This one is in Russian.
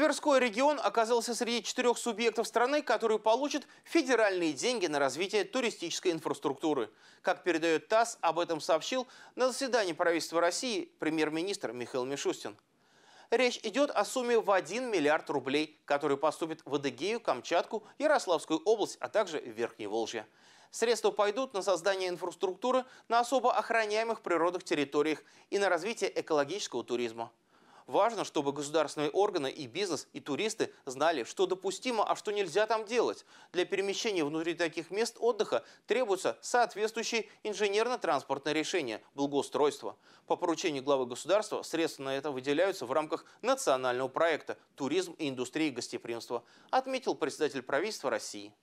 Тверской регион оказался среди четырех субъектов страны, которые получат федеральные деньги на развитие туристической инфраструктуры. Как передает ТАСС, об этом сообщил на заседании правительства России премьер-министр Михаил Мишустин. Речь идет о сумме в 1 миллиард рублей, который поступит в Адыгею, Камчатку, Ярославскую область, а также Верхней Волжье. Средства пойдут на создание инфраструктуры на особо охраняемых природных территориях и на развитие экологического туризма. Важно, чтобы государственные органы и бизнес, и туристы знали, что допустимо, а что нельзя там делать. Для перемещения внутри таких мест отдыха требуются соответствующие инженерно-транспортные решения благоустройство. По поручению главы государства средства на это выделяются в рамках национального проекта «Туризм и индустрия гостеприимства», отметил председатель правительства России.